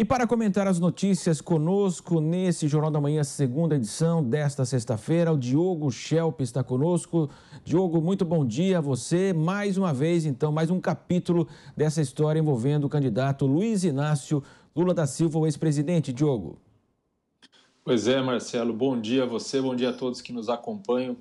E para comentar as notícias conosco nesse Jornal da Manhã, segunda edição desta sexta-feira, o Diogo Schelp está conosco. Diogo, muito bom dia a você. Mais uma vez, então, mais um capítulo dessa história envolvendo o candidato Luiz Inácio Lula da Silva, o ex-presidente. Diogo. Pois é, Marcelo. Bom dia a você, bom dia a todos que nos acompanham.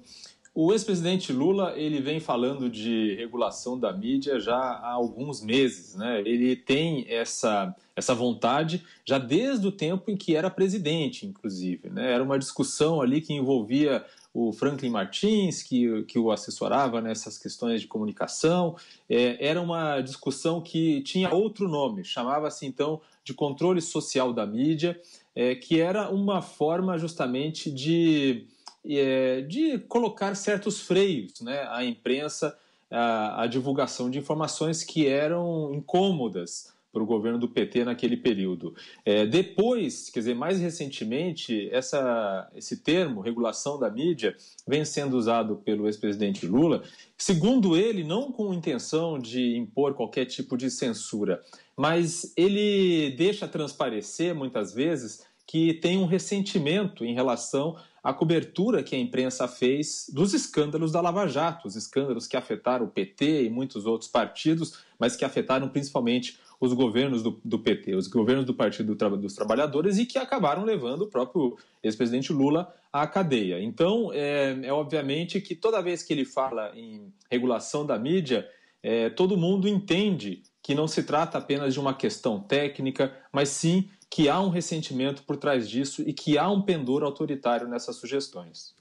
O ex-presidente Lula ele vem falando de regulação da mídia já há alguns meses, né? Ele tem essa, essa vontade já desde o tempo em que era presidente, inclusive. Né? Era uma discussão ali que envolvia o Franklin Martins, que, que o assessorava nessas questões de comunicação. É, era uma discussão que tinha outro nome, chamava-se então de controle social da mídia, é, que era uma forma justamente de é, de colocar certos freios né, à imprensa, à, à divulgação de informações que eram incômodas para o governo do PT naquele período. É, depois, quer dizer, mais recentemente, essa, esse termo, regulação da mídia, vem sendo usado pelo ex-presidente Lula, segundo ele, não com intenção de impor qualquer tipo de censura, mas ele deixa transparecer, muitas vezes, que tem um ressentimento em relação à cobertura que a imprensa fez dos escândalos da Lava Jato, os escândalos que afetaram o PT e muitos outros partidos, mas que afetaram principalmente os governos do, do PT, os governos do Partido dos Trabalhadores e que acabaram levando o próprio ex-presidente Lula à cadeia. Então, é, é obviamente que toda vez que ele fala em regulação da mídia, é, todo mundo entende que não se trata apenas de uma questão técnica, mas sim que há um ressentimento por trás disso e que há um pendor autoritário nessas sugestões.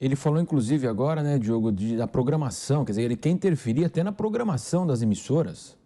Ele falou, inclusive, agora, né, Diogo, de, da programação, quer dizer, ele quer interferir até na programação das emissoras.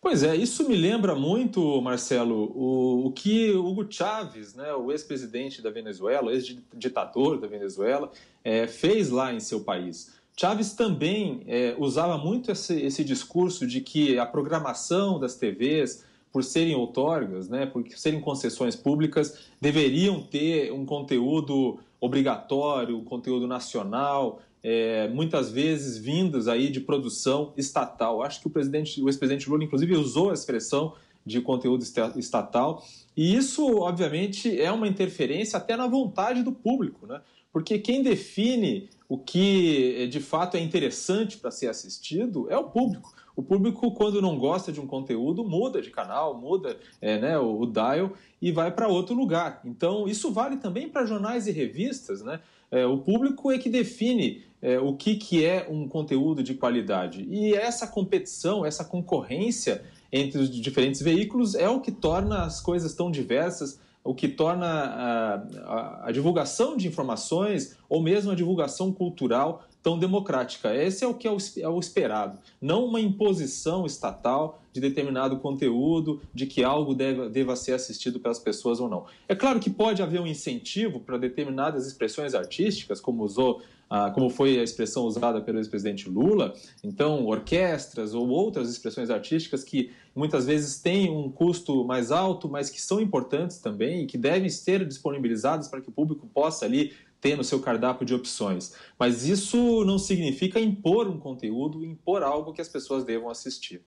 Pois é, isso me lembra muito, Marcelo, o, o que Hugo Chávez, né, o ex-presidente da Venezuela, ex-ditador da Venezuela, é, fez lá em seu país. Chaves também é, usava muito esse, esse discurso de que a programação das TVs, por serem outorgas, né, por serem concessões públicas, deveriam ter um conteúdo obrigatório, um conteúdo nacional, é, muitas vezes vindas aí de produção estatal. Acho que o presidente, o ex-presidente Lula, inclusive, usou a expressão de conteúdo estatal. E isso, obviamente, é uma interferência até na vontade do público, né? Porque quem define o que eh, de fato é interessante para ser assistido é o público. O público, quando não gosta de um conteúdo, muda de canal, muda é, né, o, o, dial e vai para outro lugar. Então, isso vale também para jornais e revistas. Né? É, o público é que define é, o que, que é um conteúdo de qualidade. E essa competição, essa concorrência entre os diferentes veículos é o que torna as coisas tão diversas, o que torna a, a, a divulgação de informações ou mesmo a divulgação cultural tão democrática. Esse é o que é o, é o esperado. Não uma imposição estatal de determinado conteúdo, de que algo deve, deva ser assistido pelas pessoas ou não. É claro que pode haver um incentivo para determinadas expressões artísticas, como usou ah, como foi a expressão usada pelo ex-presidente Lula. Então, orquestras ou outras expressões artísticas que muitas vezes têm um custo mais alto, mas que são importantes também e que devem ser disponibilizadas para que o público possa ali ter no seu cardápio de opções. Mas isso não significa impor um conteúdo, impor algo que as pessoas devam assistir.